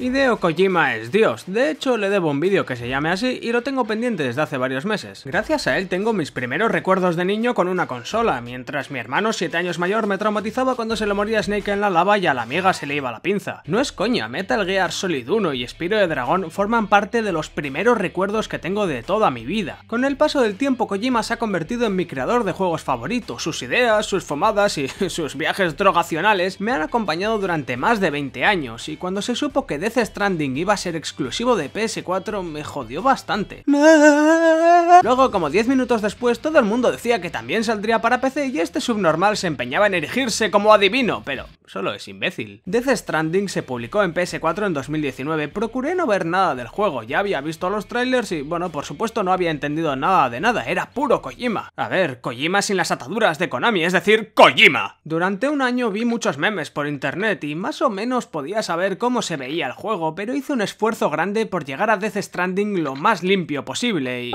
Hideo Kojima es Dios, de hecho le debo un vídeo que se llame así y lo tengo pendiente desde hace varios meses. Gracias a él tengo mis primeros recuerdos de niño con una consola, mientras mi hermano 7 años mayor me traumatizaba cuando se le moría Snake en la lava y a la amiga se le iba la pinza. No es coña, Metal Gear Solid 1 y Spiro de Dragón forman parte de los primeros recuerdos que tengo de toda mi vida. Con el paso del tiempo Kojima se ha convertido en mi creador de juegos favoritos, sus ideas, sus fumadas y sus viajes drogacionales me han acompañado durante más de 20 años y cuando se supo que Stranding iba a ser exclusivo de PS4 me jodió bastante. Luego, como 10 minutos después, todo el mundo decía que también saldría para PC y este subnormal se empeñaba en erigirse como adivino, pero solo es imbécil. Death Stranding se publicó en PS4 en 2019, procuré no ver nada del juego, ya había visto los trailers y, bueno, por supuesto no había entendido nada de nada, era puro Kojima. A ver, Kojima sin las ataduras de Konami, es decir, Kojima. Durante un año vi muchos memes por internet y más o menos podía saber cómo se veía el juego, pero hice un esfuerzo grande por llegar a Death Stranding lo más limpio posible y...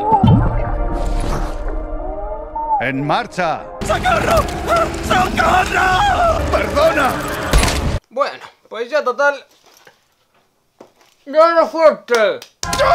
¡En marcha! ¡Socorro! ¡Socorro! ¡Perdona! Bueno, pues ya total... ¡Gana fuerte! ¡No!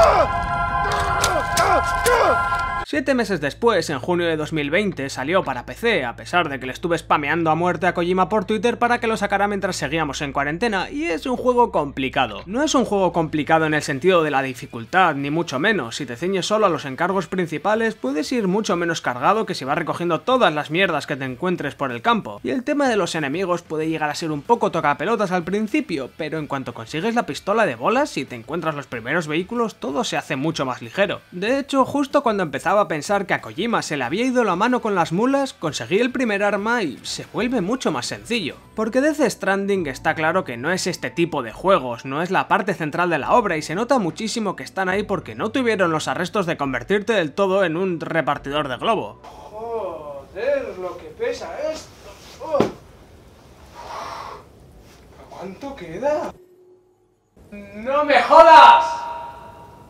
¡Ah! Siete meses después, en junio de 2020, salió para PC, a pesar de que le estuve spameando a muerte a Kojima por Twitter para que lo sacara mientras seguíamos en cuarentena, y es un juego complicado. No es un juego complicado en el sentido de la dificultad, ni mucho menos, si te ciñes solo a los encargos principales, puedes ir mucho menos cargado que si vas recogiendo todas las mierdas que te encuentres por el campo. Y el tema de los enemigos puede llegar a ser un poco tocapelotas al principio, pero en cuanto consigues la pistola de bolas y te encuentras los primeros vehículos, todo se hace mucho más ligero. De hecho, justo cuando empezaba a pensar que a Kojima se le había ido la mano con las mulas, conseguí el primer arma y se vuelve mucho más sencillo. Porque Death Stranding está claro que no es este tipo de juegos, no es la parte central de la obra y se nota muchísimo que están ahí porque no tuvieron los arrestos de convertirte del todo en un repartidor de globo. Joder, lo que pesa esto. Oh. cuánto queda? ¡No me jodas!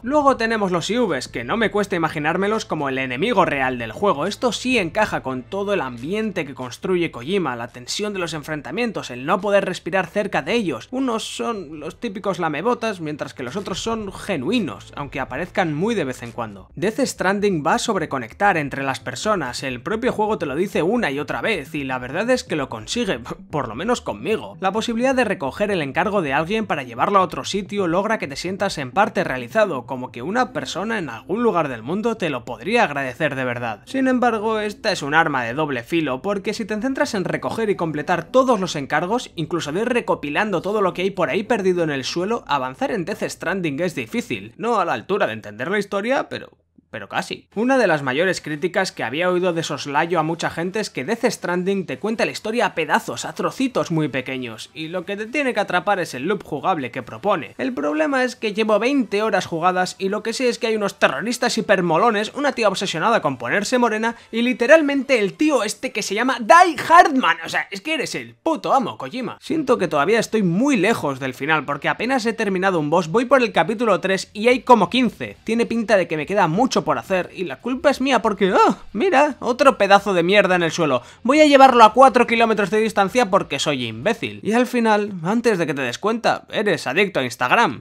Luego tenemos los IVs, que no me cuesta imaginármelos como el enemigo real del juego. Esto sí encaja con todo el ambiente que construye Kojima, la tensión de los enfrentamientos, el no poder respirar cerca de ellos. Unos son los típicos lamebotas, mientras que los otros son genuinos, aunque aparezcan muy de vez en cuando. Death Stranding va a sobreconectar entre las personas, el propio juego te lo dice una y otra vez, y la verdad es que lo consigue, por lo menos conmigo. La posibilidad de recoger el encargo de alguien para llevarlo a otro sitio logra que te sientas en parte realizado, como que una persona en algún lugar del mundo te lo podría agradecer de verdad. Sin embargo, esta es un arma de doble filo, porque si te centras en recoger y completar todos los encargos, incluso de ir recopilando todo lo que hay por ahí perdido en el suelo, avanzar en Death Stranding es difícil. No a la altura de entender la historia, pero pero casi. Una de las mayores críticas que había oído de soslayo a mucha gente es que Death Stranding te cuenta la historia a pedazos, a trocitos muy pequeños, y lo que te tiene que atrapar es el loop jugable que propone. El problema es que llevo 20 horas jugadas y lo que sé es que hay unos terroristas hipermolones, una tía obsesionada con ponerse morena y literalmente el tío este que se llama Die Hardman, o sea, es que eres el puto amo, Kojima. Siento que todavía estoy muy lejos del final porque apenas he terminado un boss, voy por el capítulo 3 y hay como 15. Tiene pinta de que me queda mucho por hacer y la culpa es mía porque... ¡Oh! Mira, otro pedazo de mierda en el suelo. Voy a llevarlo a 4 kilómetros de distancia porque soy imbécil. Y al final, antes de que te des cuenta, eres adicto a Instagram.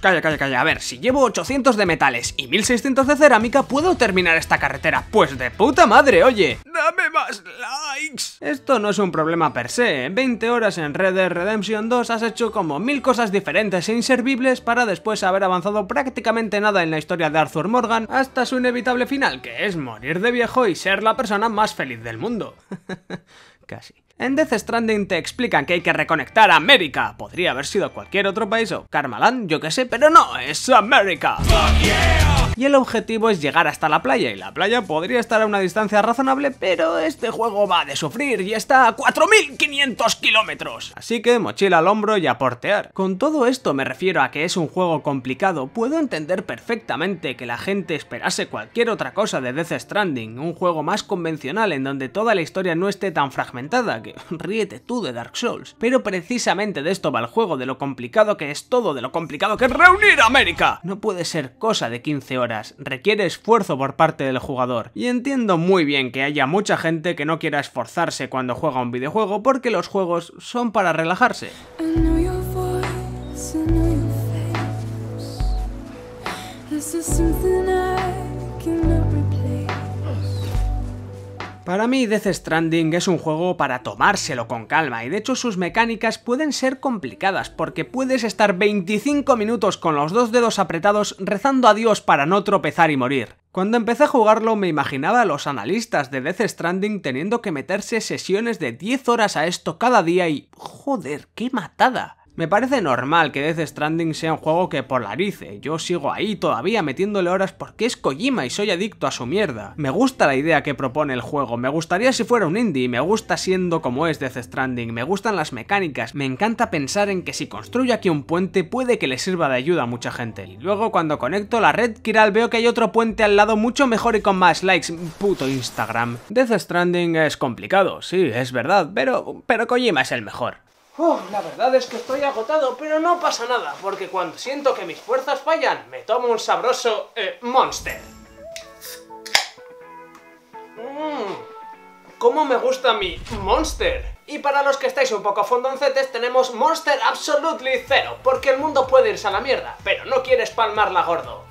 calla, calla, calla. A ver, si llevo 800 de metales y 1600 de cerámica, ¿puedo terminar esta carretera? Pues de puta madre, oye. Dame más esto no es un problema per se, 20 ¿eh? horas en Red Dead Redemption 2 has hecho como mil cosas diferentes e inservibles para después haber avanzado prácticamente nada en la historia de Arthur Morgan hasta su inevitable final, que es morir de viejo y ser la persona más feliz del mundo. Casi. En Death Stranding te explican que hay que reconectar a América. Podría haber sido cualquier otro país o Karmaland, yo qué sé, pero no, es América y el objetivo es llegar hasta la playa, y la playa podría estar a una distancia razonable, pero este juego va de sufrir y está a 4500 kilómetros. Así que mochila al hombro y a portear. Con todo esto me refiero a que es un juego complicado, puedo entender perfectamente que la gente esperase cualquier otra cosa de Death Stranding, un juego más convencional en donde toda la historia no esté tan fragmentada, que ríete tú de Dark Souls. Pero precisamente de esto va el juego, de lo complicado que es todo, de lo complicado que es reunir América. No puede ser cosa de 15 horas requiere esfuerzo por parte del jugador. Y entiendo muy bien que haya mucha gente que no quiera esforzarse cuando juega un videojuego porque los juegos son para relajarse. Para mí Death Stranding es un juego para tomárselo con calma y de hecho sus mecánicas pueden ser complicadas porque puedes estar 25 minutos con los dos dedos apretados rezando a Dios para no tropezar y morir. Cuando empecé a jugarlo me imaginaba a los analistas de Death Stranding teniendo que meterse sesiones de 10 horas a esto cada día y... joder, qué matada. Me parece normal que Death Stranding sea un juego que polarice, eh. yo sigo ahí todavía metiéndole horas porque es Kojima y soy adicto a su mierda. Me gusta la idea que propone el juego, me gustaría si fuera un indie, me gusta siendo como es Death Stranding, me gustan las mecánicas, me encanta pensar en que si construyo aquí un puente puede que le sirva de ayuda a mucha gente. Y luego cuando conecto la red Kiral veo que hay otro puente al lado mucho mejor y con más likes, puto Instagram. Death Stranding es complicado, sí, es verdad, pero, pero Kojima es el mejor. Oh, la verdad es que estoy agotado, pero no pasa nada, porque cuando siento que mis fuerzas fallan, me tomo un sabroso eh, Monster. Mmm, cómo me gusta mi Monster. Y para los que estáis un poco fondoncetes, tenemos Monster Absolutely Zero, porque el mundo puede irse a la mierda, pero no quieres palmarla gordo.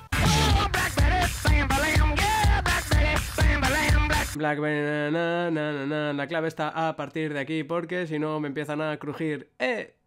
Black na na, na, na, la clave está a partir de aquí porque si no me empiezan a crujir. ¡Eh!